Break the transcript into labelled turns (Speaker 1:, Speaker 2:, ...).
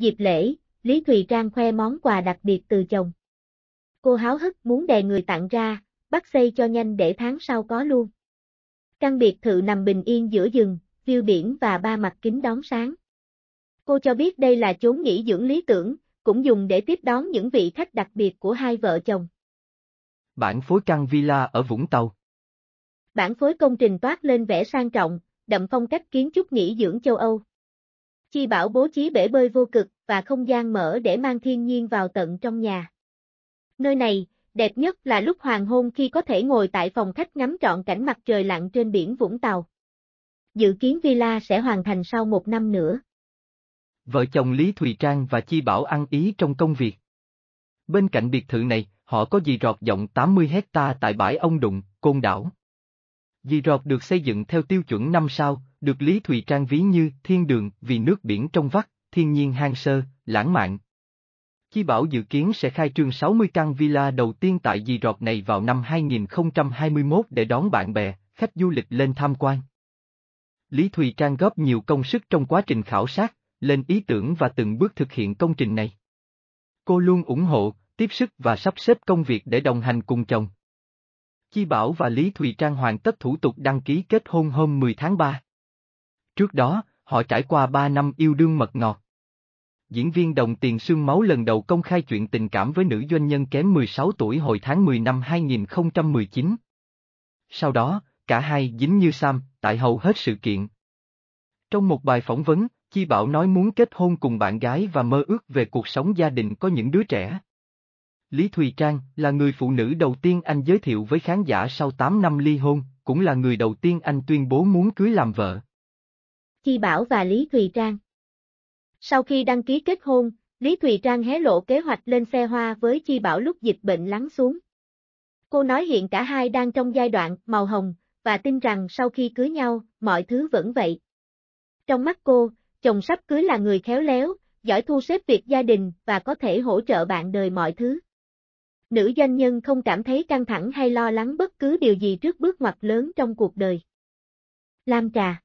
Speaker 1: Dịp lễ, Lý Thùy Trang khoe món quà đặc biệt từ chồng. Cô háo hức muốn đề người tặng ra, bắt xây cho nhanh để tháng sau có luôn. Căn biệt thự nằm bình yên giữa rừng, view biển và ba mặt kính đón sáng. Cô cho biết đây là chốn nghỉ dưỡng lý tưởng, cũng dùng để tiếp đón những vị khách đặc biệt của hai vợ chồng.
Speaker 2: Bản phối căn villa ở Vũng Tàu
Speaker 1: Bản phối công trình toát lên vẻ sang trọng, đậm phong cách kiến trúc nghỉ dưỡng châu Âu. Chi bảo bố trí bể bơi vô cực và không gian mở để mang thiên nhiên vào tận trong nhà. Nơi này, đẹp nhất là lúc hoàng hôn khi có thể ngồi tại phòng khách ngắm trọn cảnh mặt trời lặn trên biển Vũng Tàu. Dự kiến villa sẽ hoàn thành sau một năm nữa.
Speaker 2: Vợ chồng Lý Thùy Trang và Chi Bảo ăn ý trong công việc. Bên cạnh biệt thự này, họ có dì rọt rộng 80 hecta tại bãi Ông Đụng, Côn Đảo. Dì rọt được xây dựng theo tiêu chuẩn năm sao, được Lý Thùy Trang ví như thiên đường vì nước biển trong vắt, thiên nhiên hang sơ, lãng mạn. Chi Bảo dự kiến sẽ khai trương 60 căn villa đầu tiên tại dì rọt này vào năm 2021 để đón bạn bè, khách du lịch lên tham quan. Lý Thùy Trang góp nhiều công sức trong quá trình khảo sát, lên ý tưởng và từng bước thực hiện công trình này. Cô luôn ủng hộ, tiếp sức và sắp xếp công việc để đồng hành cùng chồng. Chi Bảo và Lý Thùy Trang hoàn tất thủ tục đăng ký kết hôn hôm 10 tháng 3. Trước đó, họ trải qua 3 năm yêu đương mật ngọt. Diễn viên đồng tiền sương máu lần đầu công khai chuyện tình cảm với nữ doanh nhân kém 16 tuổi hồi tháng 10 năm 2019. Sau đó, cả hai dính như Sam, tại hầu hết sự kiện. Trong một bài phỏng vấn, Chi Bảo nói muốn kết hôn cùng bạn gái và mơ ước về cuộc sống gia đình có những đứa trẻ. Lý Thùy Trang là người phụ nữ đầu tiên anh giới thiệu với khán giả sau 8 năm ly hôn, cũng là người đầu tiên anh tuyên bố muốn cưới làm vợ.
Speaker 1: Chi Bảo và Lý Thùy Trang. Sau khi đăng ký kết hôn, Lý Thùy Trang hé lộ kế hoạch lên xe hoa với Chi Bảo lúc dịch bệnh lắng xuống. Cô nói hiện cả hai đang trong giai đoạn màu hồng, và tin rằng sau khi cưới nhau, mọi thứ vẫn vậy. Trong mắt cô, chồng sắp cưới là người khéo léo, giỏi thu xếp việc gia đình và có thể hỗ trợ bạn đời mọi thứ. Nữ doanh nhân không cảm thấy căng thẳng hay lo lắng bất cứ điều gì trước bước ngoặt lớn trong cuộc đời. Lam trà